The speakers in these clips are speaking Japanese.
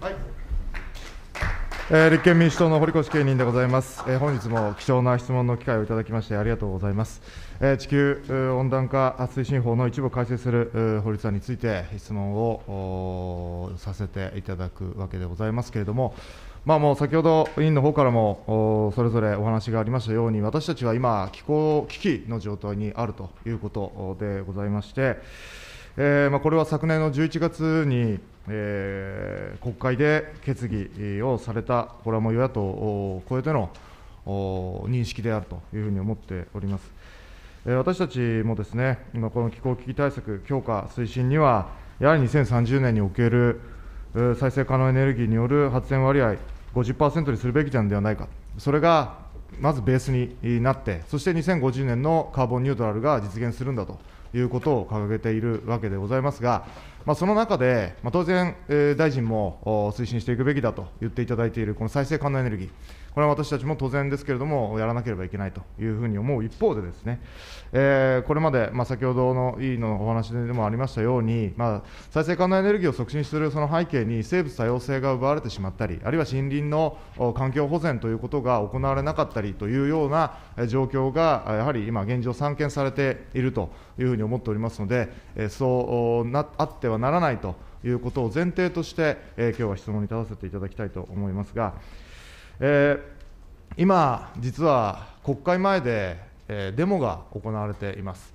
はいえー、立憲民主党の堀越経人でございます、えー、本日も貴重な質問の機会をいただきましてありがとうございます、えー、地球温暖化推進法の一部を改正する法律案について質問をさせていただくわけでございますけれどもまあ、もう先ほど委員の方からもそれぞれお話がありましたように私たちは今気候危機の状態にあるということでございましてえーまあ、これは昨年の11月に、えー、国会で決議をされた、これはもう与野党を超えての認識であるというふうに思っております。えー、私たちもですね、今この気候危機対策強化推進には、やはり2030年における再生可能エネルギーによる発電割合50%にするべきじゃんではないか、それがまずベースになって、そして2050年のカーボンニュートラルが実現するんだと。いうことを掲げているわけでございますが、まあ、その中で、まあ、当然、えー、大臣も推進していくべきだと言っていただいている、この再生可能エネルギー。これは私たちも当然ですけれども、やらなければいけないというふうに思う一方で、ですね、えー、これまで、まあ、先ほどの委員のお話でもありましたように、まあ、再生可能エネルギーを促進するその背景に、生物多様性が奪われてしまったり、あるいは森林の環境保全ということが行われなかったりというような状況が、やはり今、現状、散見されているというふうに思っておりますので、そうなあってはならないということを前提として、今日は質問に立たせていただきたいと思いますが。今、実は国会前でデモが行われています。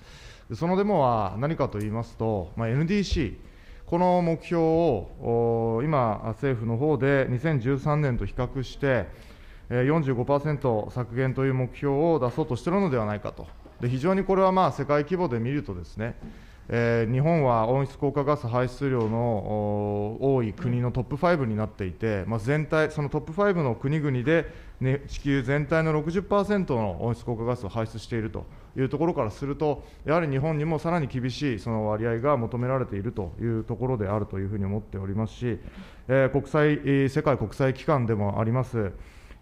そのデモは何かと言いますと、NDC、この目標を今、政府の方で2013年と比較して、45%削減という目標を出そうとしているのではないかと、で非常にこれはまあ世界規模で見るとですね、えー、日本は温室効果ガス排出量の多い国のトップ5になっていて、まあ、全体そのトップ5の国々で、ね、地球全体の60%の温室効果ガスを排出しているというところからすると、やはり日本にもさらに厳しいその割合が求められているというところであるというふうに思っておりますし、えー、国際世界国際機関でもあります、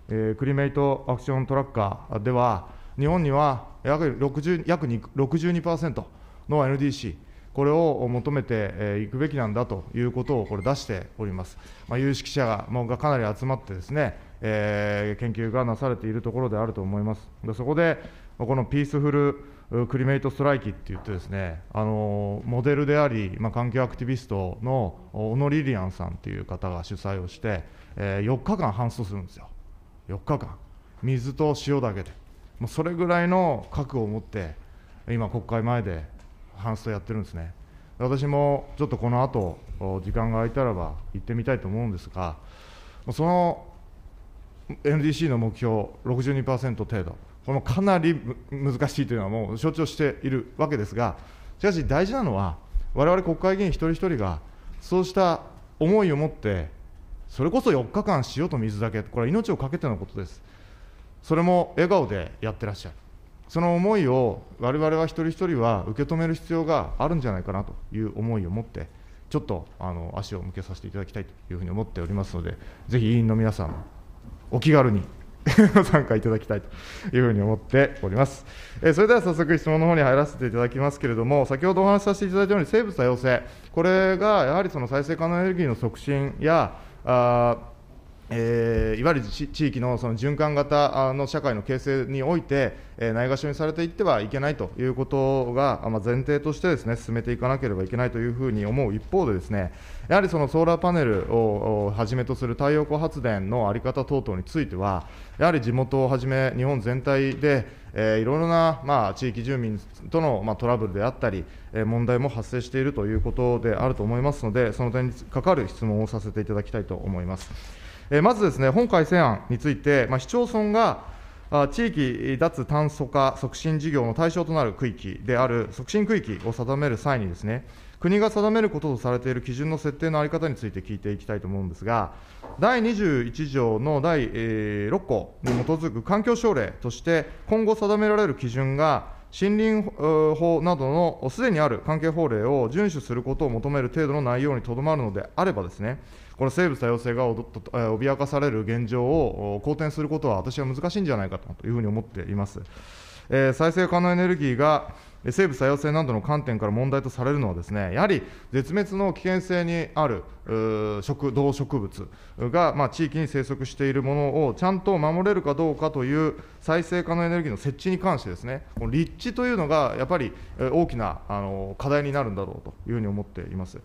えー、クリメイト・アクション・トラッカーでは、日本には約 ,60 約62%。の NDC、これを求めていくべきなんだということをこれ出しております。まあ、有識者がもうかなり集まってですね、えー、研究がなされているところであると思います。でそこでこのピースフルクリメイトストライキって言ってですね、あのモデルであり、まあ、環境アクティビストの小野リリアンさんという方が主催をして、えー、4日間搬送するんですよ。4日間。水と塩だけで。もうそれぐらいの覚悟を持って、今国会前でハンやってるんですね。私もちょっとこの後時間が空いたらば行ってみたいと思うんですが、その NDC の目標62%程度、このかなり難しいというのはもう承知をしているわけですが、しかし大事なのは、われわれ国会議員一人一人が、そうした思いを持って、それこそ4日間塩と水だけ、これは命を懸けてのことです。それも笑顔でやってらっしゃる。その思いを我々は一人一人は受け止める必要があるんじゃないかなという思いを持って、ちょっとあの足を向けさせていただきたいというふうに思っておりますので、ぜひ委員の皆さんもお気軽にご参加いただきたいというふうに思っております。えそれでは早速質問の方に入らせていただきますけれども、先ほどお話しさせていただいたように生物多様性、これがやはりその再生可能エネルギーの促進や、あえー、いわゆる地域のその循環型の社会の形成において、えないがしろにされていってはいけないということが、まあ、前提としてですね進めていかなければいけないというふうに思う一方でですねやはりそのソーラーパネルをはじめとする太陽光発電の在り方等々についてはやはり地元をはじめ日本全体で、えー、いろいろな、まあ、地域住民との、まあ、トラブルであったり、えー、問題も発生しているということであると思いますのでその点に関わる質問をさせていただきたいと思います。まずですね、本改正案について、市町村が地域脱炭素化促進事業の対象となる区域である促進区域を定める際にですね、国が定めることとされている基準の設定の在り方について聞いていきたいと思うんですが、第21条の第6項に基づく環境省令として、今後定められる基準が、森林法などのすでにある関係法令を遵守することを求める程度の内容にとどまるのであればですね、この生物多様性が脅かされる現状を好転することは私は難しいんじゃないかというふうに思っています。えー、再生可能エネルギーが生物多様性などの観点から問題とされるのはですね、やはり絶滅の危険性にある食動植物が、まあ、地域に生息しているものをちゃんと守れるかどうかという再生可能エネルギーの設置に関してですね、この立地というのがやっぱり大きなあの課題になるんだろうというふうに思っています。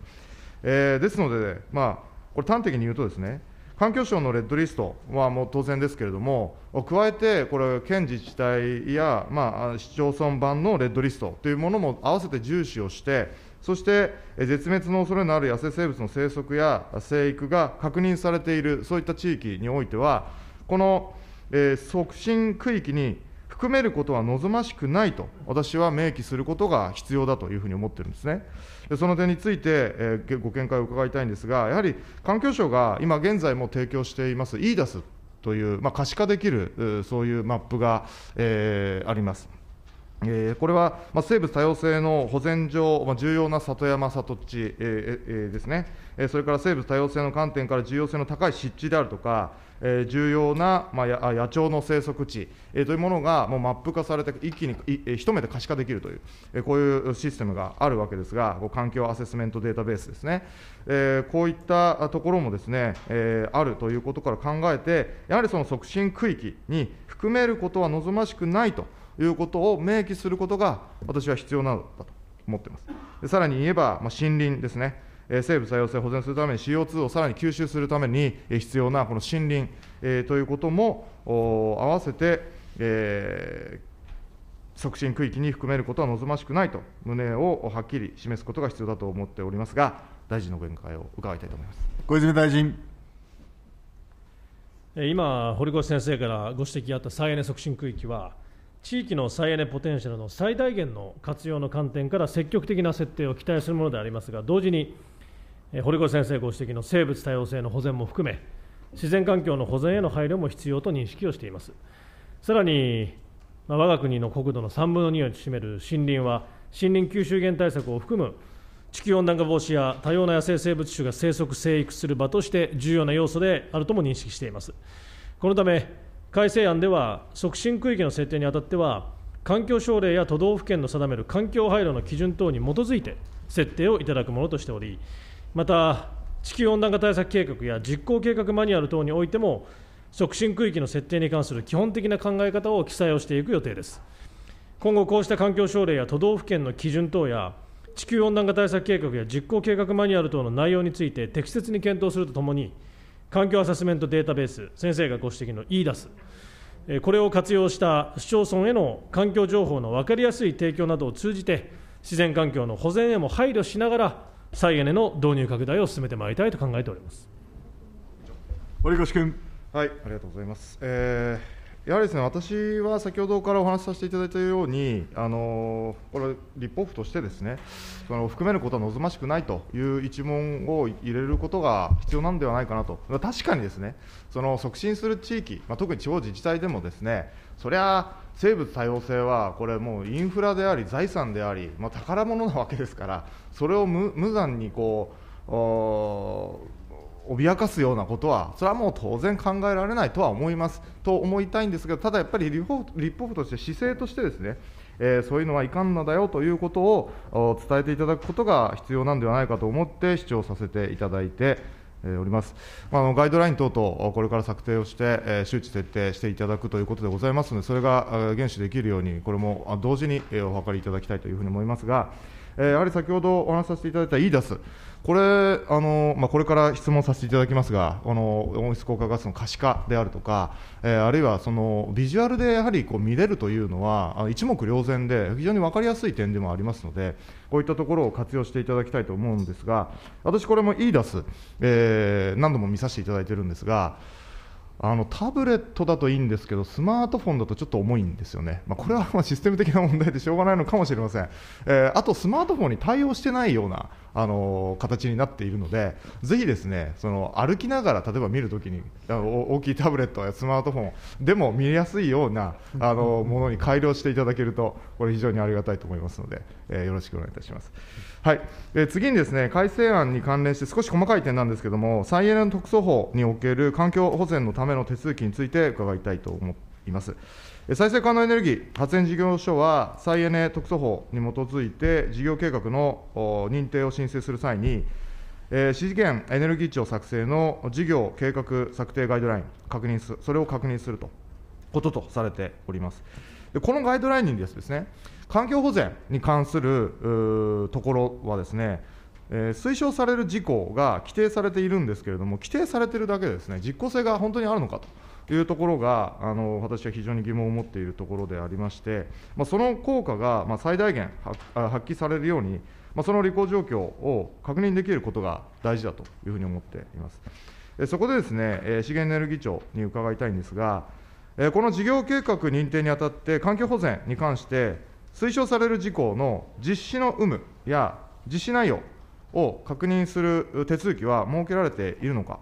えー、ですので、まあこれ、端的に言うとですね、環境省のレッドリストはもう当然ですけれども、加えて、これ、県自治体や、まあ、市町村版のレッドリストというものも合わせて重視をして、そして絶滅の恐れのある野生生物の生息や生育が確認されている、そういった地域においては、この、え促進区域に含めることは望ましくないと、私は明記することが必要だというふうに思ってるんですね。でその点について、えー、ご見解を伺いたいんですが、やはり環境省が今現在も提供しています EDAS という、まあ、可視化できる、そういうマップが、えー、あります。えこれは、ま生物多様性の保全上、ま重要な里山、里地、ええですね、えそれから生物多様性の観点から重要性の高い湿地であるとか、重要な、まあ、野鳥の生息地というものがもうマップ化されて、一気に一目で可視化できるという、こういうシステムがあるわけですが、環境アセスメントデータベースですね、こういったところもですねあるということから考えて、やはりその促進区域に含めることは望ましくないということを明記することが、私は必要なのだと思っています。さらに言えば、まあ、森林ですね。生物多様性を保全するために CO2 をさらに吸収するために必要なこの森林ということも合わせて、えー、促進区域に含めることは望ましくないと旨をはっきり示すことが必要だと思っておりますが大臣のご見解を伺いたいと思います小泉大臣今堀越先生からご指摘あった再エネ促進区域は地域の再エネポテンシャルの最大限の活用の観点から積極的な設定を期待するものでありますが、同時に堀越先生ご指摘の生物多様性の保全も含め、自然環境の保全への配慮も必要と認識をしています。さらに、まあ、我が国の国土の3分の2を占める森林は、森林吸収源対策を含む地球温暖化防止や多様な野生生物種が生息・生育する場として重要な要素であるとも認識しています。このため、改正案では、促進区域の設定にあたっては、環境省令や都道府県の定める環境配慮の基準等に基づいて設定をいただくものとしており、また地球温暖化対策計画や実行計画マニュアル等においても促進区域の設定に関する基本的な考え方を記載をしていく予定です今後こうした環境省令や都道府県の基準等や地球温暖化対策計画や実行計画マニュアル等の内容について適切に検討するとともに環境アセスメントデータベース先生がご指摘の EDAS これを活用した市町村への環境情報の分かりやすい提供などを通じて自然環境の保全へも配慮しながら再エネの導入拡大を進めてまいりたいと考えております堀越君。はい、ありがとうございます。えーやはりですね私は先ほどからお話しさせていただいたように、あのこれ、立法府としてですねその含めることは望ましくないという一文を入れることが必要なんではないかなと、確かにですねその促進する地域、まあ、特に地方自治体でも、ですねそりゃ生物多様性はこれ、もうインフラであり、財産であり、まあ、宝物なわけですから、それを無残にこう脅かすようなことは、それはもう当然考えられないとは思いますと思いたいんですけど、ただやっぱり立法立法府として、姿勢としてですね、えー、そういうのはいかんのだよということを伝えていただくことが必要なんではないかと思って、主張させていただいております。あのガイドライン等々、これから策定をして、周知徹底していただくということでございますので、それが厳守できるように、これも同時にお諮りいただきたいというふうに思いますが。えー、やはり先ほどお話しさせていただいたイーダス、これあの、まあ、これから質問させていただきますが、この温室効果ガスの可視化であるとか、えー、あるいはそのビジュアルでやはりこう見れるというのは、一目瞭然で、非常に分かりやすい点でもありますので、こういったところを活用していただきたいと思うんですが、私、これもイーダス、えー、何度も見させていただいてるんですが、あのタブレットだといいんですけど、スマートフォンだとちょっと重いんですよね、まあ、これはまシステム的な問題でしょうがないのかもしれません、えー、あとスマートフォンに対応してないようなあの形になっているのでぜひですねその歩きながら例えば見るときに大きいタブレットやスマートフォンでも見やすいようなあのものに改良していただけるとこれ非常にありがたいと思いますので、えー、よろしくお願いいたします。はい、えー、次にですね改正案に関連して少し細かい点なんですけれども再エネの特措法における環境保全のための手続きについて伺いたいと思います。再生可能エネルギー発電事業所は、再エネ特措法に基づいて、事業計画の認定を申請する際に、資源エネルギー庁作成の事業計画策定ガイドライン、確認する、それを確認するとこととされております。でこのガイドラインにですね、環境保全に関するところはですね、え推奨される事項が規定されているんですけれども、規定されているだけでですね、実効性が本当にあるのかと。いうところが、あの私は非常に疑問を持っているところでありまして、まあ、その効果が、まあ、最大限発揮されるように、まあ、その履行状況を確認できることが大事だというふうに思っています。そこでですね、資源エネルギー庁に伺いたいんですが、この事業計画認定にあたって、環境保全に関して、推奨される事項の実施の有無や実施内容を確認する手続きは設けられているのか、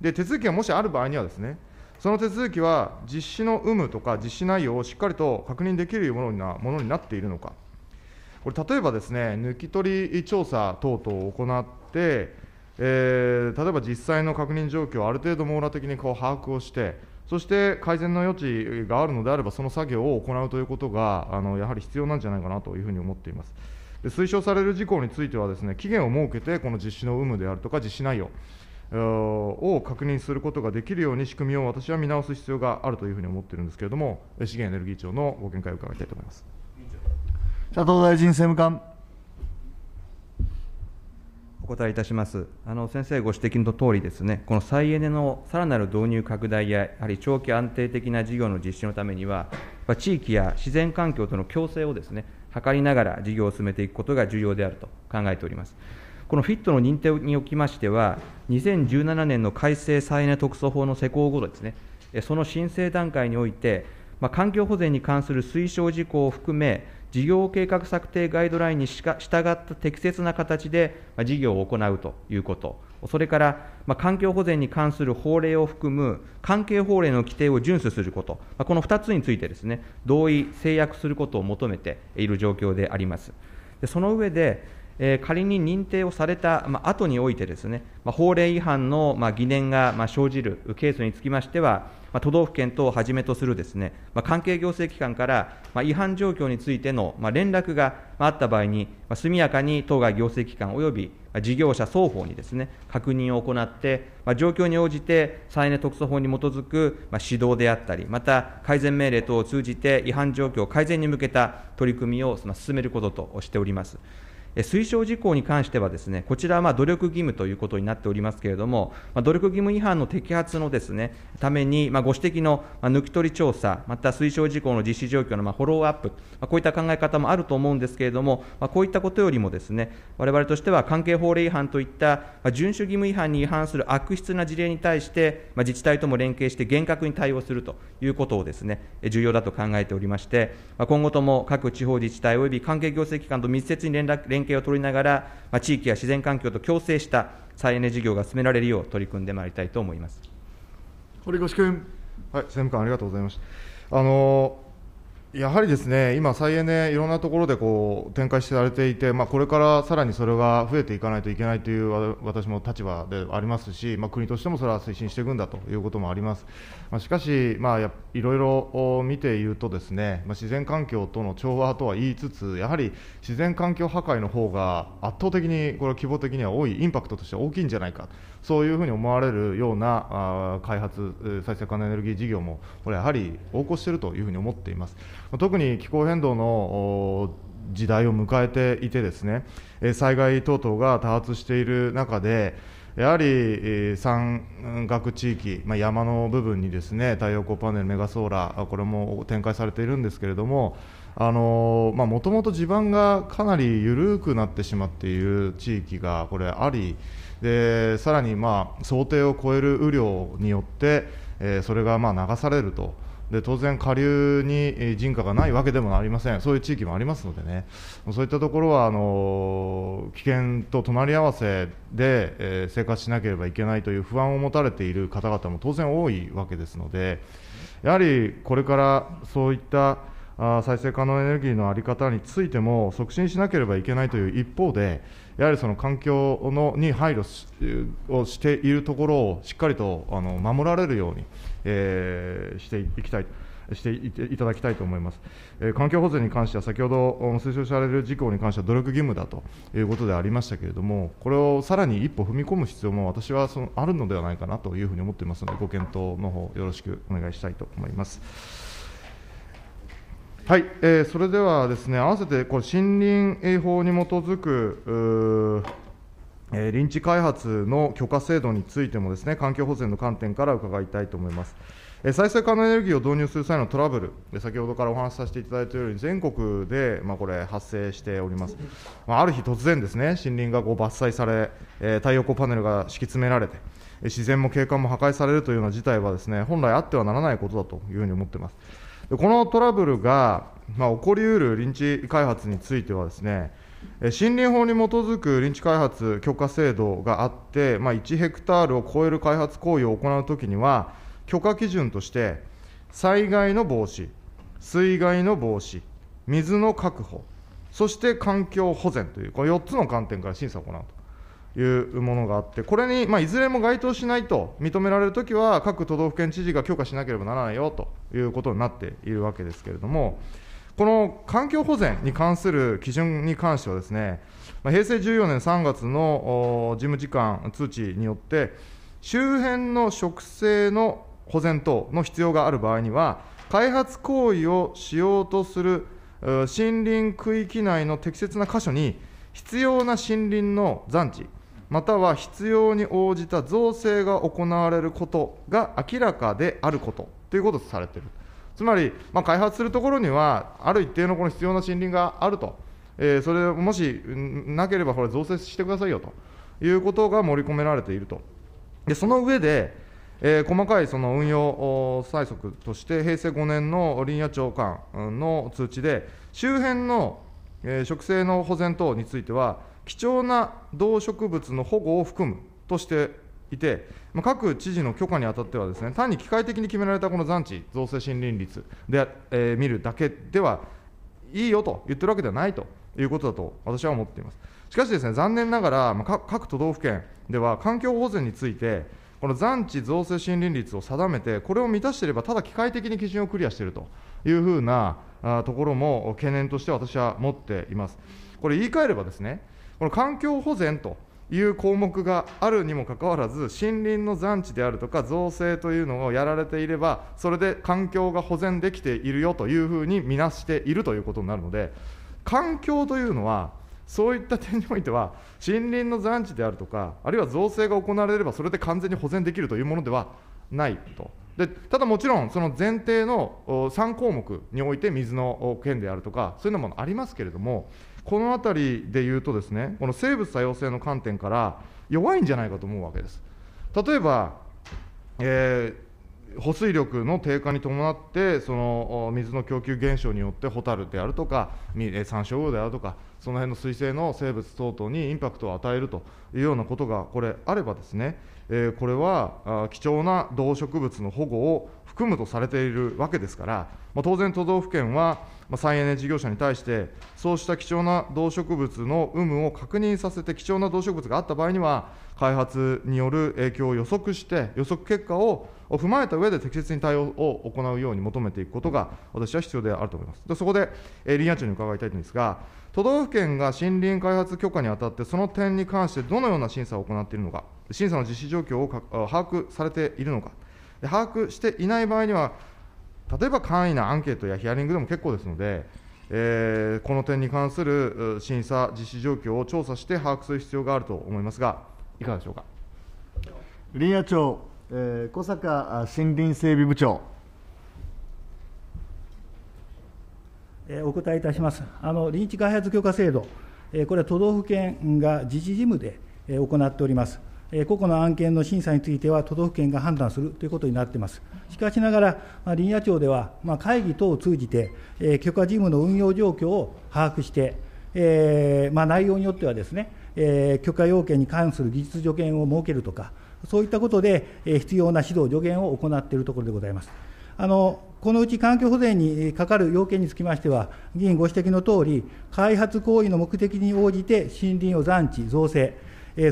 で手続きがもしある場合にはですね、その手続きは実施の有無とか実施内容をしっかりと確認できるものになっているのか、これ、例えばですね、抜き取り調査等々を行って、えー、例えば実際の確認状況をある程度網羅的にこう把握をして、そして改善の余地があるのであれば、その作業を行うということが、あのやはり必要なんじゃないかなというふうに思っています。で推奨される事項についてはですね、期限を設けて、この実施の有無であるとか、実施内容、を確認することができるように仕組みを私は見直す必要があるというふうに思っているんですけれども、資源エネルギー庁のご見解を伺いたいと思います佐藤大臣政務官。お答えいたしますあの先生ご指摘のとおりですね、この再エネのさらなる導入拡大や、やはり長期安定的な事業の実施のためには、地域や自然環境との共生をですね図りながら事業を進めていくことが重要であると考えております。このフィットの認定におきましては、2017年の改正再エネ特措法の施行後ですね、その申請段階において、まあ、環境保全に関する推奨事項を含め、事業計画策定ガイドラインにしか従った適切な形で事業を行うということ、それから、まあ、環境保全に関する法令を含む関係法令の規定を遵守すること、まあ、この2つについてですね、同意、制約することを求めている状況であります。でその上で、え仮に認定をされた、まあ後においてですね、ま法令違反の、ま疑念が、ま生じるケースにつきましては、ま都道府県等をはじめとするですね、ま関係行政機関から、ま違反状況についての、ま連絡が、まあった場合に、ま速やかに当該行政機関及び事業者双方にですね、確認を行って、ま状況に応じて再エネ特措法に基づく、ま指導であったり、また改善命令等を通じて違反状況改善に向けた取り組みを進めることとしております。推奨事項に関してはですね、こちらはまあ努力義務ということになっておりますけれども、努力義務違反の摘発のですね、ために、ご指摘の抜き取り調査、また推奨事項の実施状況のフォローアップ、こういった考え方もあると思うんですけれども、こういったことよりもですね、われわれとしては関係法令違反といった、遵守義務違反に違反する悪質な事例に対して、自治体とも連携して厳格に対応するということをですね、重要だと考えておりまして、今後とも各地方自治体及び関係行政機関と密接に連絡連携を取りながら、まあ、地域や自然環境と共生した再エネ事業が進められるよう取り組んでまいりたいと思います堀越君。はい、政務官ありがとうございました。あのーやはりですね今、再エネ、いろんなところでこう展開されていて、まあ、これからさらにそれが増えていかないといけないという私も立場でありますし、まあ、国としてもそれは推進していくんだということもあります、まあ、しかし、まあ、いろいろ見ていると、ですね、まあ、自然環境との調和とは言いつつ、やはり自然環境破壊の方が圧倒的に、これ、規模的には多い、インパクトとしては大きいんじゃないか、そういうふうに思われるようなあ開発、再生可能エネルギー事業も、これ、やはり横行しているというふうに思っています。特に気候変動の時代を迎えていてですね、災害等々が多発している中で、やはり山岳地域、まあ、山の部分にですね太陽光パネル、メガソーラー、これも展開されているんですけれども、もともと地盤がかなり緩くなってしまっている地域がこれあり、でさらにまあ想定を超える雨量によって、えー、それがまあ流されると。で当然、下流に人家がないわけでもありません、そういう地域もありますのでね、そういったところはあの危険と隣り合わせで、え生活しなければいけないという不安を持たれている方々も当然多いわけですので、やはりこれからそういった再生可能エネルギーの在り方についても促進しなければいけないという一方で、やはりその環境のに配慮をしているところをしっかりとあの守られるように、していきたい。していただきたいと思います、えー、環境保全に関しては、先ほど推奨される事項に関しては努力義務だということでありましたけれども、これをさらに一歩踏み込む必要も私はそのあるのではないかなというふうに思っていますので、ご検討の方よろしくお願いしたいと思います。はい、えー、それではですね、合わせてこう森林法に基づく臨時開発の許可制度についてもですね、環境保全の観点から伺いたいと思います。再生可能エネルギーを導入する際のトラブル、先ほどからお話しさせていただいたように、全国で、まあ、これ、発生しております、まあ、ある日突然ですね、森林がこう伐採され、えー、太陽光パネルが敷き詰められて、自然も景観も破壊されるというような事態は、ですね本来あってはならないことだというふうに思ってます。このトラブルが、まあ、起こりうる臨時開発についてはですね、森林法に基づく林地開発許可制度があって、まあ、1ヘクタールを超える開発行為を行うときには、許可基準として、災害の防止、水害の防止、水の確保、そして環境保全という、この4つの観点から審査を行うというものがあって、これに、まあ、いずれも該当しないと認められるときは、各都道府県知事が許可しなければならないよということになっているわけですけれども、この環境保全に関する基準に関してはですね、平成14年3月の事務次官通知によって、周辺の植生の保全等の必要がある場合には、開発行為をしようとする森林区域内の適切な箇所に、必要な森林の残地、または必要に応じた造成が行われることが明らかであることということとされている。つまり、まあ、開発するところには、ある一定のこの必要な森林があると、えー、それもしなければ、これ、増設してくださいよということが盛り込められていると。でその上で、えー、細かいその運用催促として、平成5年の林野長官の通知で、周辺の、えー、植生の保全等については、貴重な動植物の保護を含むとしていて、まあ、各知事の許可にあたってはですね、単に機械的に決められたこの残地、造成森林率で、えー、見るだけでは、いいよと言ってるわけではないということだと私は思っています。しかしですね、残念ながら、まあ、各都道府県では環境保全について、この残地造成森林率を定めて、これを満たしていれば、ただ機械的に基準をクリアしているというふうなところも懸念として私は持っています。これ言い換えればですね、この環境保全という項目があるにもかかわらず、森林の残地であるとか、造成というのをやられていれば、それで環境が保全できているよというふうに見なしているということになるので、環境というのは、そういった点においては、森林の残地であるとか、あるいは造成が行われれば、それで完全に保全できるというものではないと。でただもちろん、その前提の3項目において水の件であるとか、そういうのもありますけれども、このあたりで言うとですね、この生物多様性の観点から弱いんじゃないかと思うわけです。例えば、えー、保水力の低下に伴って、その水の供給減少によって、ホタルであるとか、サンショウウオであるとか、その辺の水生の生物等々にインパクトを与えるというようなことが、これ、あればですね、えー、これは貴重な動植物の保護を含むとされているわけですから、まあ、当然、都道府県は、再エネ事業者に対して、そうした貴重な動植物の有無を確認させて、貴重な動植物があった場合には、開発による影響を予測して、予測結果を踏まえたうえで適切に対応を行うように求めていくことが、私は必要であると思います。そこで林野庁に伺いたいんですが、都道府県が森林開発許可にあたって、その点に関してどのような審査を行っているのか、審査の実施状況を把握されているのか、把握していない場合には、例えば簡易なアンケートやヒアリングでも結構ですので、えー、この点に関する審査実施状況を調査して把握する必要があると思いますが、いかがでしょうか林野庁、えー、小坂森林整備部長。えお答えいたします。あの林地開発許可制度、えこれは都道府県が自治事務で、行っております。個々の案件の審査については都道府県が判断するということになっています。しかしながら、林野庁では、ま会議等を通じて、許可事務の運用状況を把握して、えま内容によってはですね、え許可要件に関する技術助言を設けるとか、そういったことで、え必要な指導、助言を行っているところでございます。あのこのうち環境保全にかかる要件につきましては、議員ご指摘のとおり、開発行為の目的に応じて森林を残地、造成、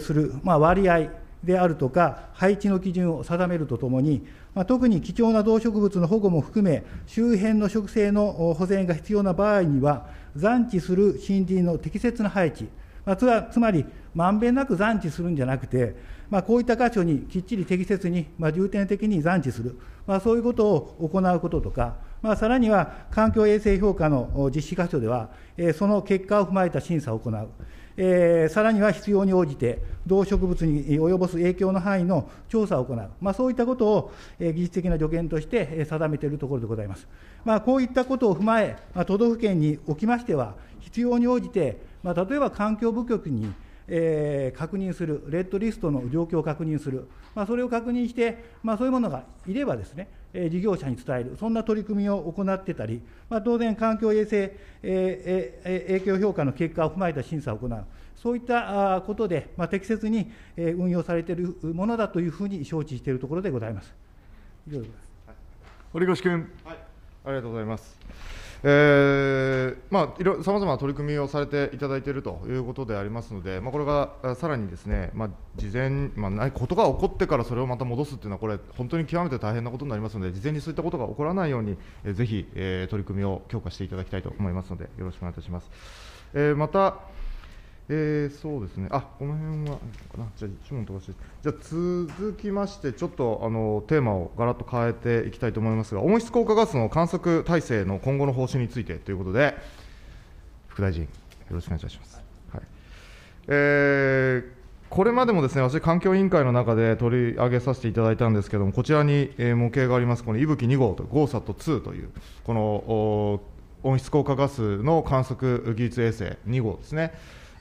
する、ま割合であるとか、配置の基準を定めるとともに、ま特に貴重な動植物の保護も含め、周辺の植生の保全が必要な場合には、残地する森林の適切な配置、まつはつまり、まんべんなく残置するんじゃなくて、まあ、こういった箇所にきっちり適切に、まあ、重点的に残地する、まあ、そういうことを行うこととか、まあ、さらには環境衛生評価の実施箇所では、えその結果を踏まえた審査を行う、えー、さらには必要に応じて、動植物に及ぼす影響の範囲の調査を行う、まあ、そういったことを、えー、技術的な助言として定めているところでございます。まあ、こういったことを踏まえ、まあ、都道府県におきましては、必要に応じて、まあ、例えば環境部局にえー、確認する、レッドリストの状況を確認する、まあ、それを確認して、まあ、そういうものがいればですね、えー、事業者に伝える、そんな取り組みを行ってたり、まあ、当然、環境衛生、えーえー、影響評価の結果を踏まえた審査を行う、そういったことで、まあ、適切に運用されているものだというふうに承知しているところでございます。以上でございます堀越君、はい、ありがとうございます。えーまあ、さまざまな取り組みをされていただいているということでありますので、まあ、これがさらにですね、まあ、事前、まあ、ないことが起こってからそれをまた戻すというのは、これ、本当に極めて大変なことになりますので、事前にそういったことが起こらないように、えー、ぜひ、えー、取り組みを強化していただきたいと思いますので、よろしくお願いいたします。えー、またえー、そうですね、あこの辺は、じゃあ、問飛ばしじゃあ、続きまして、ちょっとあのテーマをガラッと変えていきたいと思いますが、温室効果ガスの観測体制の今後の方針についてということで、副大臣、よろしくお願いします。はいえーこれまでもですね私、環境委員会の中で取り上げさせていただいたんですけれども、こちらに、え模型があります、この伊吹2号と、ゴーサット2という、この温室効果ガスの観測技術衛星2号ですね。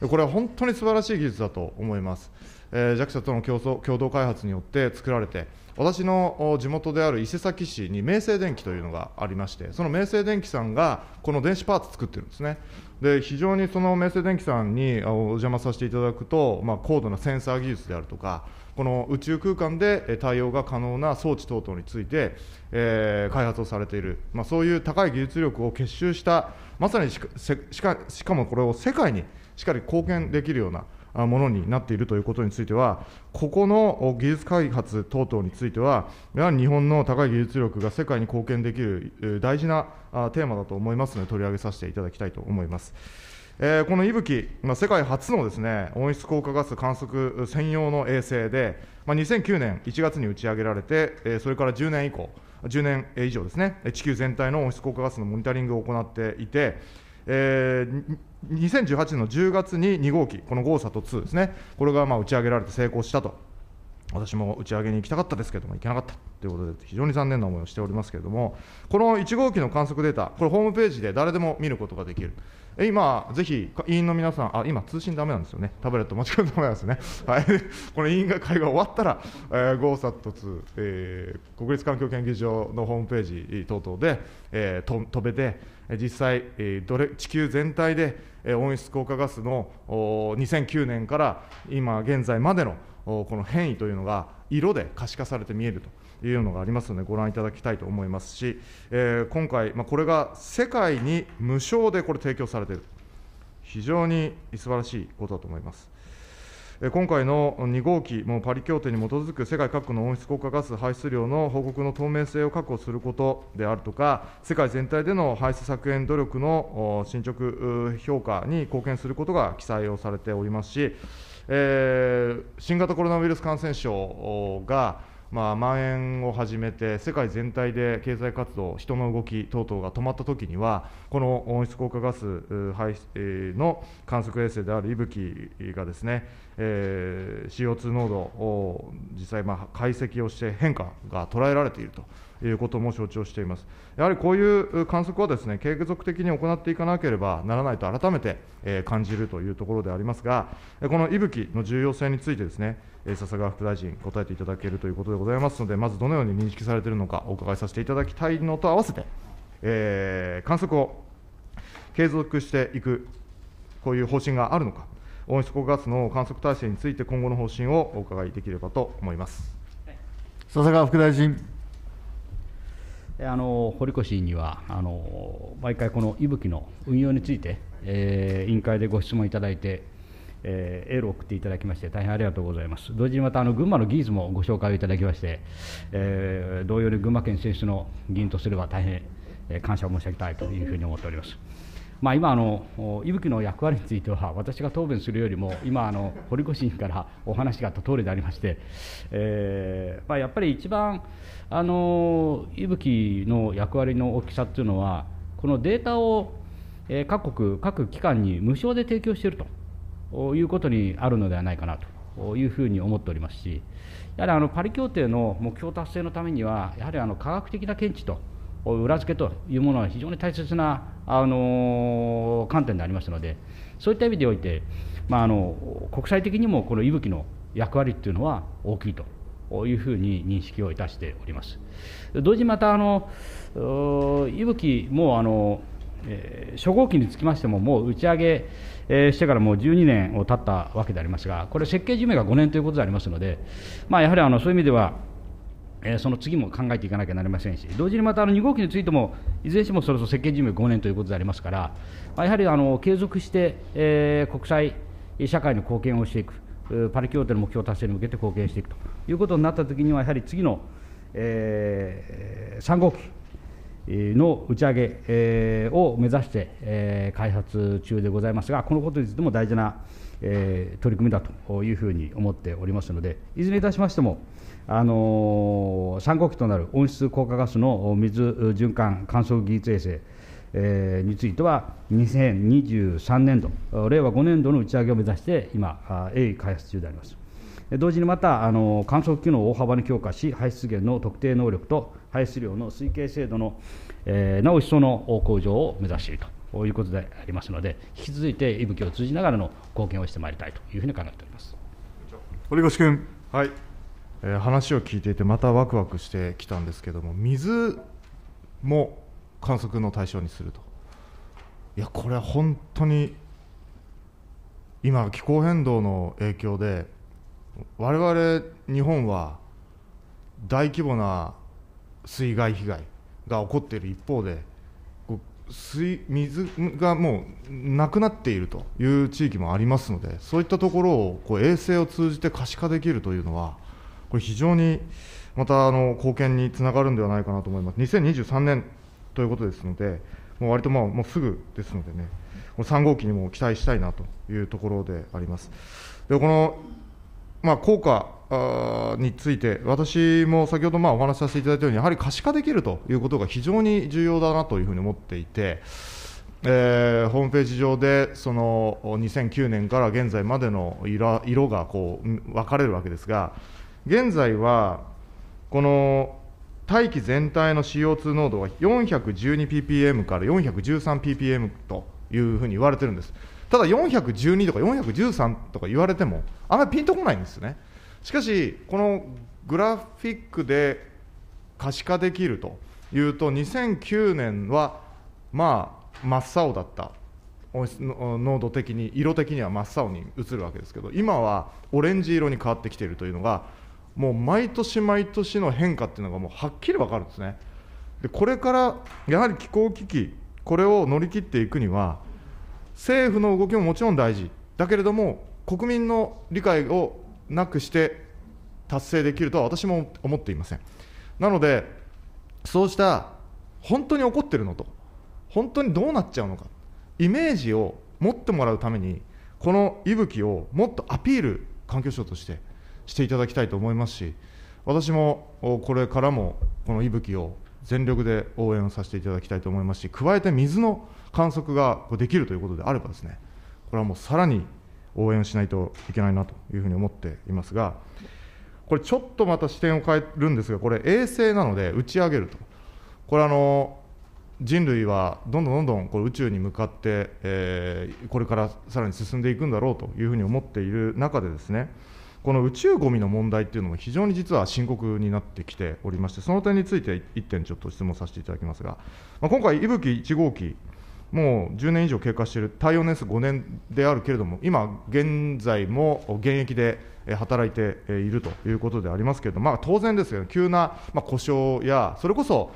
これは本当に素晴らしい技術だと思います。えー、弱者との競争共同開発によって作られて、私の地元である伊勢崎市に明星電機というのがありまして、その明星電機さんがこの電子パーツ作ってるんですね。で、非常にその明星電機さんにお邪魔させていただくと、まあ、高度なセンサー技術であるとか、この宇宙空間で対応が可能な装置等々について、えー、開発をされている、まあ、そういう高い技術力を結集した、まさにしかしかもこれを世界にしっかり貢献できるようなものになっているということについては、ここの技術開発等々については、やはり日本の高い技術力が世界に貢献できる大事なテーマだと思いますので、取り上げさせていただきたいと思います。えー、この息吹、まあ、世界初のですね温室効果ガス観測専用の衛星で、まあ、2009年1月に打ち上げられて、えー、それから10年以降、10年以上ですね、地球全体の温室効果ガスのモニタリングを行っていて、えー2018年の10月に2号機、このゴ差サと2ですね、これがまあ打ち上げられて成功したと、私も打ち上げに行きたかったですけども、行けなかったということで、非常に残念な思いをしておりますけれども、この1号機の観測データ、これ、ホームページで誰でも見ることができる。今、ぜひ、委員の皆さん、あ、今、通信だめなんですよね。タブレット間ちえてもらいますね。はい。この委員会が終わったら、えー、ゴーと2、えー、国立環境研究所のホームページ等々で、えー、と飛べて、実際、えどれ、地球全体で、温室効果ガスの2009年から今現在までのこの変異というのが色で可視化されて見えるというのがありますので、ご覧いただきたいと思いますし、今回、これが世界に無償でこれ、提供されている、非常に素晴らしいことだと思います。今回の2号機もパリ協定に基づく世界各国の温室効果ガス排出量の報告の透明性を確保することであるとか、世界全体での排出削減努力の進捗評価に貢献することが記載をされておりますし、えー、新型コロナウイルス感染症が、まあ、ん延を始めて世界全体で経済活動、人の動き等々が止まったときには、この温室効果ガス排の観測衛星であるいぶきがですね、えー、CO2 濃度を実際ま解析をして変化が捉えられていると。いうことも承知をしています。やはりこういう観測はですね、継続的に行っていかなければならないと改めて感じるというところでありますが、この息吹の重要性についてですね、笹川副大臣、答えていただけるということでございますので、まずどのように認識されているのかお伺いさせていただきたいのと合わせて、えー、観測を継続していく、こういう方針があるのか、温室効果ガスの観測体制について、今後の方針をお伺いできればと思います。笹川副大臣あの堀越にはあの毎回この息吹の運用について、えー、委員会でご質問いただいて、えー、エールを送っていただきまして大変ありがとうございます同時にまたあの群馬の技術もご紹介をいただきまして、えー、同様に群馬県選出の議員とすれば大変、えー、感謝を申し上げたいというふうに思っておりますまあ、今あの、伊吹の役割については、私が答弁するよりも、今堀越委員からお話があった通りでありまして、えーまあ、やっぱり一番、あの伊吹の役割の大きさっていうのは、このデータを各国、各機関に無償で提供しているということにあるのではないかなというふうに思っておりますし、やはりあのパリ協定の目標達成のためには、やはりあの科学的な見地と裏付けというものは非常に大切なあの観点でありますので、そういった意味でおいて、まあ、あの国際的にもこの息吹の役割っていうのは大きいというふうに認識をいたしております。同時にまたあの伊吹もあの、えー、初号機につきましてももう打ち上げ、えー、してからもう12年を経ったわけでありますがこれ設計寿命が5年ということでありますので、まあ、やはりあのそういう意味ではえその次も考えていかなきゃなりませんし、同時にまたあの2号機についても、いずれにしてもそれこそ設計寿命5年ということでありますから、まやはりあの継続して、え国際社会に貢献をしていく、パリ協定の目標達成に向けて貢献していくと。いうことになったときには、やはり次の、えー、3号機の打ち上げ、えー、を目指して、えー、開発中でございますが、このことについても大事な、えー、取り組みだというふうに思っておりますので、いずれいたしましても、あのー、3号機となる温室効果ガスの水循環観測技術衛星、えー、については、2023年度、令和5年度の打ち上げを目指して、今、鋭意開発中であります。同時にまたあの観測機能を大幅に強化し排出源の特定能力と排出量の推計精度の、えー、なお一層の向上を目指しているということでありますので引き続いて息吹を通じながらの貢献をしてまいりたいというふうに考えております堀越君、はいえー、話を聞いていてまたわくわくしてきたんですけれども水も観測の対象にするといやこれは本当に今気候変動の影響で我々日本は大規模な水害被害が起こっている一方で水水がもうなくなっているという地域もありますのでそういったところをこう衛星を通じて可視化できるというのはこれ非常にまたあの貢献につながるんではないかなと思います2023年ということですのでもう割とまあもうすぐですのでね3号機にも期待したいなというところであります。でこのまあ、効果について、私も先ほどまあお話しさせていただいたように、やはり可視化できるということが非常に重要だなというふうに思っていて、えー、ホームページ上でその2009年から現在までの色色がこう分かれるわけですが、現在はこの大気全体の CO2 濃度は 412ppm から 413ppm というふうに言われてるんです。ただ412とか413とか言われてもあんまりピンとこないんですねしかしこのグラフィックで可視化できるというと2009年はまあ真っ青だった濃度的に色的には真っ青に映るわけですけど今はオレンジ色に変わってきているというのがもう毎年毎年の変化っていうのがもうはっきり分かるんですねでこれからやはり気候危機これを乗り切っていくには政府の動きももちろん大事、だけれども、国民の理解をなくして達成できるとは私も思っていません。なので、そうした本当に怒ってるのと、本当にどうなっちゃうのか、イメージを持ってもらうために、この息吹をもっとアピール、環境省としてしていただきたいと思いますし、私もこれからもこの息吹を全力で応援をさせていただきたいと思いますし、加えて水の観測ができるということであればですね、これはもうさらに応援しないといけないなというふうに思っていますが、これ、ちょっとまた視点を変えるんですが、これ、衛星なので打ち上げると、これあの、人類はどんどんどんどんこれ宇宙に向かって、えー、これからさらに進んでいくんだろうというふうに思っている中で、ですねこの宇宙ごみの問題っていうのも非常に実は深刻になってきておりまして、その点について1点ちょっと質問させていただきますが、まあ、今回、伊吹1号機もう10年以上経過している、耐用年数5年であるけれども、今現在も現役で働いているということでありますけれども、まあ、当然ですよね、急な故障や、それこそ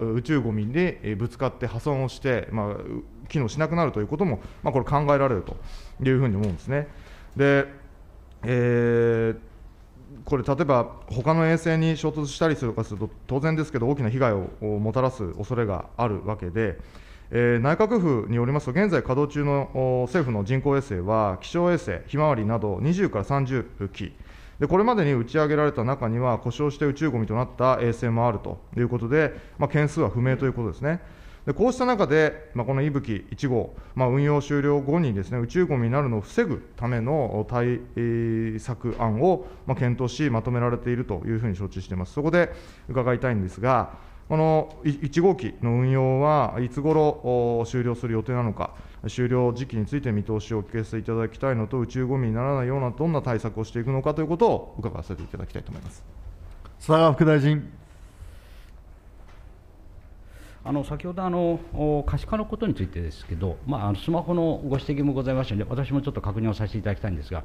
宇宙ごみにぶつかって破損をして、まあ、機能しなくなるということも、まあ、これ、考えられるというふうに思うんですね。でえーこれ、例えば他の衛星に衝突したりるかすると、当然ですけど、大きな被害をもたらす恐れがあるわけで、えー、内閣府によりますと、現在稼働中の政府の人工衛星は、気象衛星、ひまわりなど20から30機で、これまでに打ち上げられた中には、故障して宇宙ごみとなった衛星もあるということで、まあ、件数は不明ということですね。こうした中で、このいぶき1号、運用終了後に宇宙ごみになるのを防ぐための対策案を検討し、まとめられているというふうに承知しています。そこで伺いたいんですが、この1号機の運用はいつ頃終了する予定なのか、終了時期について見通しをお聞かせいただきたいのと、宇宙ごみにならないようなどんな対策をしていくのかということを伺わせていただきたいと思います。佐川副大臣あの先ほどあの可視化のことについてですけど、まあ、あのスマホのご指摘もございましたので、私もちょっと確認をさせていただきたいんですが、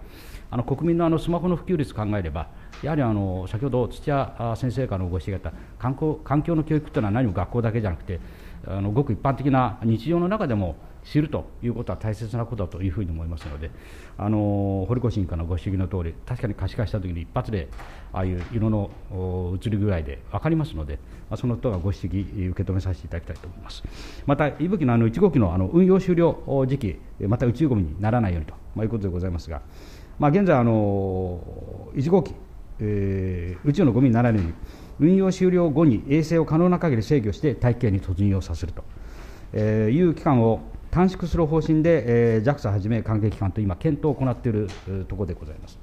あの国民のあのスマホの普及率考えれば、やはりあの先ほど土屋先生からのご指摘があった環境、環境の教育というのは何も学校だけじゃなくて、あのごく一般的な日常の中でも、知るということは大切なことだというふうに思いますので、あの堀越委員のご指摘の通り、確かに可視化したときに一発で、ああいう色の移り具合で分かりますので、そのことがご指摘、受け止めさせていただきたいと思います。また、伊吹のあの1号機のあの運用終了時期、また宇宙ごみにならないようにと、まあ、いうことでございますが、まあ、現在、あの1号機、えー、宇宙のごみにならないように、運用終了後に衛星を可能な限り制御して大気圏に突入をさせると、えー、いう期間を短縮する方針で、えー、JAXA はじめ関係機関と今、検討を行っているところでございます。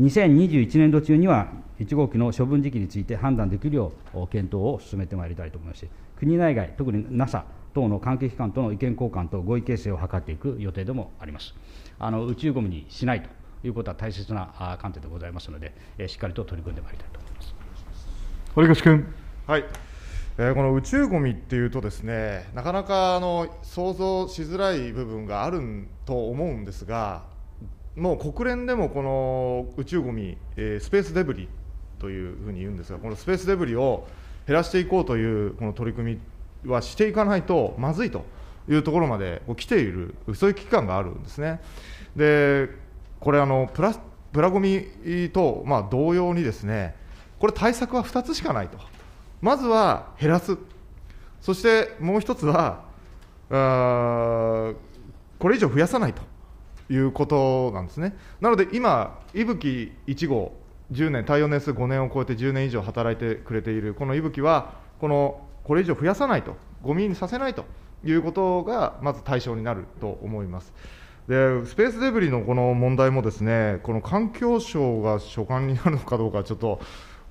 2021年度中には、1号機の処分時期について判断できるよう、検討を進めてまいりたいと思いますし、国内外、特に NASA 等の関係機関との意見交換と合意形成を図っていく予定でもあります。あの宇宙ゴミにしないということは大切な観点でございますので、しっかりと取り組んでまいりたいと思います。堀越君。はいえー、この宇宙ゴミっていうとですねなかなかあの想像しづらい部分があると思うんですがもう国連でもこの宇宙ゴミ、えー、スペースデブリというふうに言うんですがこのスペースデブリを減らしていこうというこの取り組みはしていかないとまずいというところまで来ているそういう危機感があるんですね。でこれあのプラプラゴミとまあ同様にですねこれ対策は2つしかないと。まずは減らす、そしてもう一つは、これ以上増やさないということなんですね。なので今、いぶき1号、10年、耐用年数5年を超えて10年以上働いてくれている、このいぶきは、このこれ以上増やさないと、ゴミにさせないということが、まず対象になると思います。でスペースデブリのこの問題もですねこの環境省が所管になるのかどうかちょっと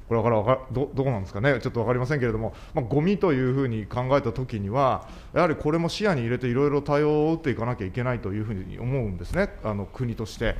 これからかどどうなんですかね、ちょっと分かりませんけれども、まあ、ゴミというふうに考えたときには、やはりこれも視野に入れて、いろいろ対応を打っていかなきゃいけないというふうに思うんですね、あの国として。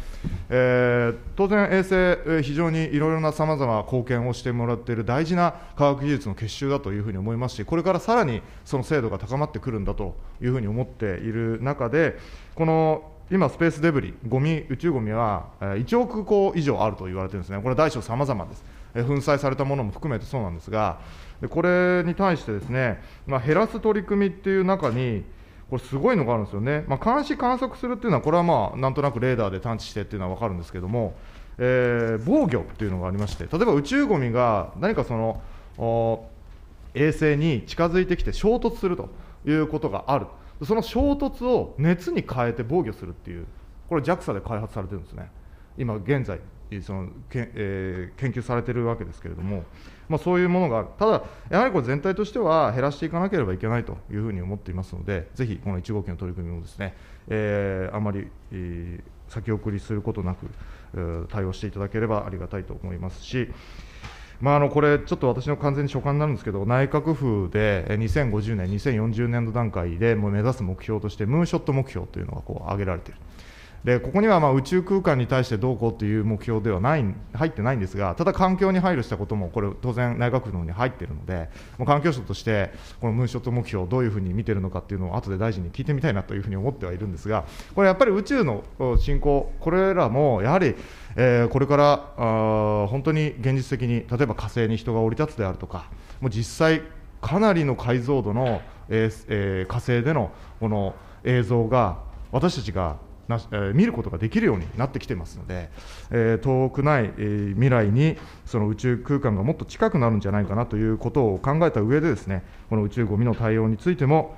えー、当然、衛星、えー、非常にいろいろなさまざま貢献をしてもらっている大事な科学技術の結集だというふうに思いますし、これからさらにその精度が高まってくるんだというふうに思っている中で、この今、スペースデブリ、ゴミ、宇宙ゴミは1億個以上あると言われてるんですね、これ、大小さまざまです。粉砕されたものも含めてそうなんですが、これに対してですね、まあ、減らす取り組みっていう中に、これ、すごいのがあるんですよね、まあ、監視、観測するっていうのは、これはまあなんとなくレーダーで探知してっていうのは分かるんですけれども、えー、防御っていうのがありまして、例えば宇宙ごみが何かその衛星に近づいてきて衝突するということがある、その衝突を熱に変えて防御するっていう、これ、JAXA で開発されてるんですね、今現在。そのけ、えー、研究されてるわけですけれども、まあ、そういうものがある、ただ、やはりこれ全体としては減らしていかなければいけないというふうに思っていますので、ぜひこの1号機の取り組みもですね、えー、あまり、えー、先送りすることなく、えー、対応していただければありがたいと思いますし、まあ、あのこれ、ちょっと私の完全に所感になるんですけど、内閣府で2050年、2040年度段階でもう目指す目標として、ムーンショット目標というのがこう挙げられている。でここにはまあ宇宙空間に対してどうこうという目標ではない入ってないんですが、ただ環境に配慮したことも、これ、当然、内閣府の方に入っているので、もう環境省として、このムーンショット目標をどういうふうに見てるのかっていうのを、後で大臣に聞いてみたいなというふうに思ってはいるんですが、これ、やっぱり宇宙の進行、これらもやはり、えー、これからあ本当に現実的に、例えば火星に人が降り立つであるとか、もう実際、かなりの解像度の、えーえー、火星でのこの映像が、私たちがな、えー、見ることができるようになってきてますので、えー、遠くない、えー、未来にその宇宙空間がもっと近くなるんじゃないかなということを考えた上でですねこの宇宙ごみの対応についても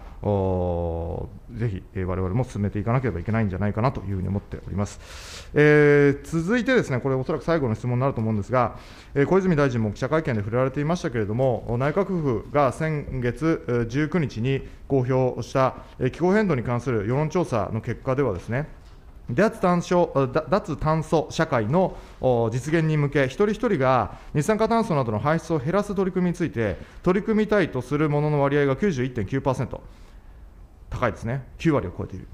ぜひ、えー、我々も進めていかなければいけないんじゃないかなというふうに思っております、えー、続いてですねこれおそらく最後の質問になると思うんですが、えー、小泉大臣も記者会見で触れられていましたけれども内閣府が先月19日に公表した気候変動に関する世論調査の結果ではですね脱炭素脱炭素社会の実現に向け、一人一人が二酸化炭素などの排出を減らす取り組みについて、取り組みたいとするものの割合が91.9%、高いですね、9割を超えている。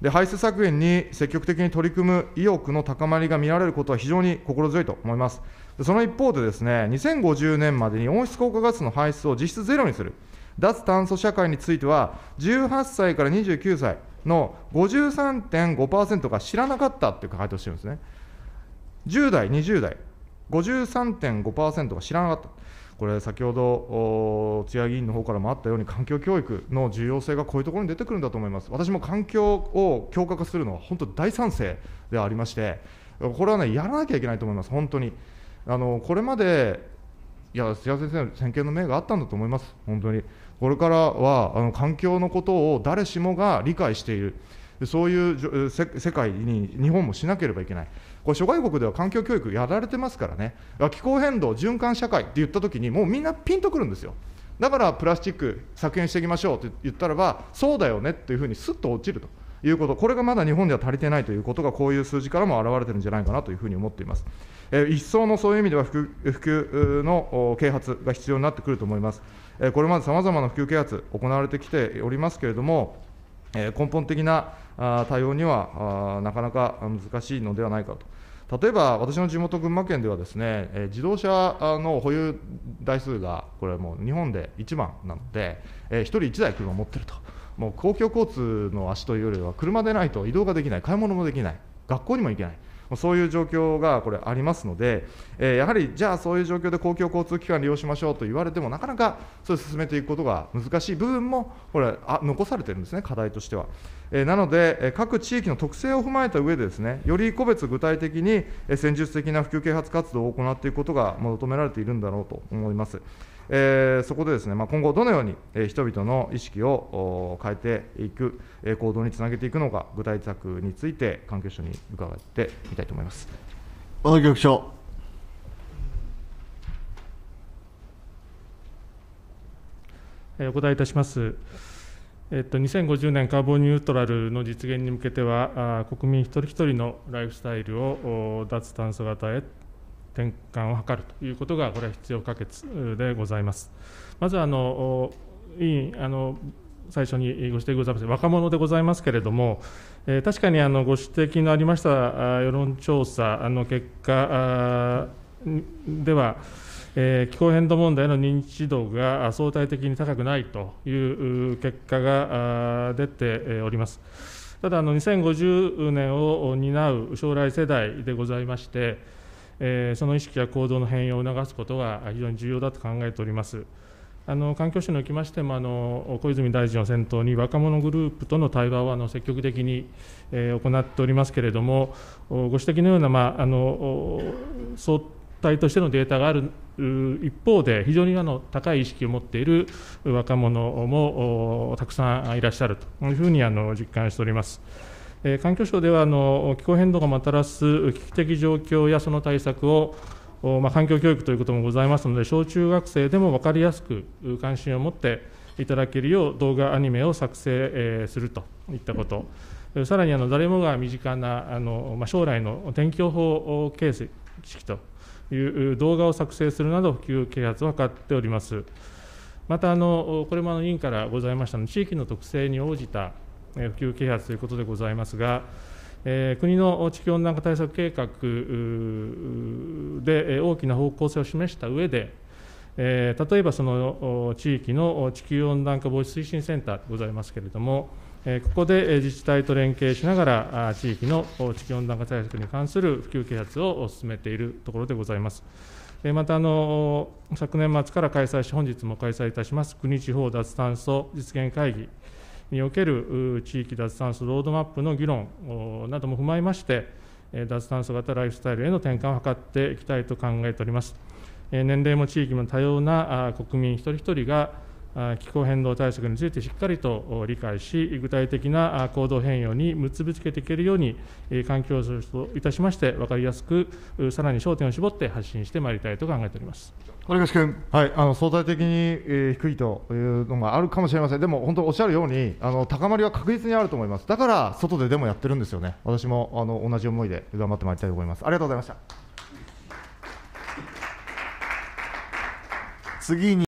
で排出削減に積極的に取り組む意欲の高まりが見られることは非常に心強いと思います。その一方でですね、2050年までに温室効果ガスの排出を実質ゼロにする、脱炭素社会については、18歳から29歳、の53.5%が知らなかったって回答してるんですね。10代、20代、53.5%が知らなかった。これ、先ほど、津屋議員の方からもあったように、環境教育の重要性がこういうところに出てくるんだと思います。私も環境を強化化するのは本当大賛成でありまして、これはね、やらなきゃいけないと思います、本当に。あのこれまで、いや、津屋先生の先見の明があったんだと思います、本当に。これからはあの環境のことを誰しもが理解している。そういう世界に日本もしなければいけない。これ諸外国では環境教育やられてますからね。気候変動、循環社会って言ったときに、もうみんなピンとくるんですよ。だからプラスチック削減していきましょうって言ったらば、そうだよねっていうふうにすっと落ちるということ、これがまだ日本では足りてないということが、こういう数字からも表れてるんじゃないかなというふうに思っています。一層のそういう意味では普及の啓発が必要になってくると思います。これまでさまざまな普及啓発、行われてきておりますけれども、根本的な対応にはなかなか難しいのではないかと。例えば私の地元、群馬県ではですね、自動車の保有台数が、これもう日本で一番なので、1人1台車を持ってると、もう公共交通の足というよりは、車でないと移動ができない、買い物もできない、学校にも行けない。そういう状況がこれありますので、えやはりじゃあ、そういう状況で公共交通機関利用しましょうと言われても、なかなかそれ進めていくことが難しい部分も、これあ、残されてるんですね、課題としては。えなので、各地域の特性を踏まえた上でですね、より個別具体的に戦術的な普及啓発活動を行っていくことが求められているんだろうと思います。えー、そこでですね、まあ、今後どのように、え人々の意識を変えていく、え行動につなげていくのか、具体策について関係省に伺ってみたいと思います。和田局長お答えいたします。えっと、2050年カーボンニュートラルの実現に向けては、国民一人一人のライフスタイルを脱炭素型へ転換を図るということが、これは必要不可欠でございます。まずあの委員あの最初にご指摘ございました若者でございますけれども、えー、確かにあのご指摘のありました世論調査の結果では、えー、気候変動問題の認知度が相対的に高くないという結果が出ております。ただあの、2050年を担う将来世代でございまして、えその意識や行動の変容を促すことが非常に重要だと考えております。あの環境省におきましてもあの、小泉大臣を先頭に、若者グループとの対話をあの積極的に、え行っておりますけれども、ご指摘のような、まあ、あの相対としてのデータがある一方で、非常にあの高い意識を持っている若者もたくさんいらっしゃるというふうにあの実感しております。環境省ではあの気候変動がもたらす危機的状況やその対策を、まあ、環境教育ということもございますので、小中学生でも分かりやすく関心を持っていただけるよう、動画、アニメを作成するといったこと、さらにあの誰もが身近なあの、まあ、将来の天気予報形式という動画を作成するなど、普及啓発を図っております。またあの、これもあの委員からございましたの地域の特性に応じた普及啓発ということでございますが、国の地球温暖化対策計画で大きな方向性を示した上で、例えばその地域の地球温暖化防止推進センターでございますけれども、ここで自治体と連携しながら、地域の地球温暖化対策に関する普及啓発を進めているところでございます。またあの、昨年末から開催し、本日も開催いたします、国地方脱炭素実現会議。における地域脱炭素ロードマップの議論なども踏まえまして、脱炭素型ライフスタイルへの転換を図っていきたいと考えております。年齢も地域も多様な国民一人一人が、気候変動対策についてしっかりと理解し、具体的な行動変容に結びつけていけるように、環境省といたしまして、分かりやすく、さらに焦点を絞って発信してまいりたいと考えております。はい、あの相対的に、えー、低いというのがあるかもしれません、でも本当、おっしゃるようにあの、高まりは確実にあると思います、だから外ででもやってるんですよね、私もあの同じ思いで頑張ってまいりたいと思います。ありがとうございました次に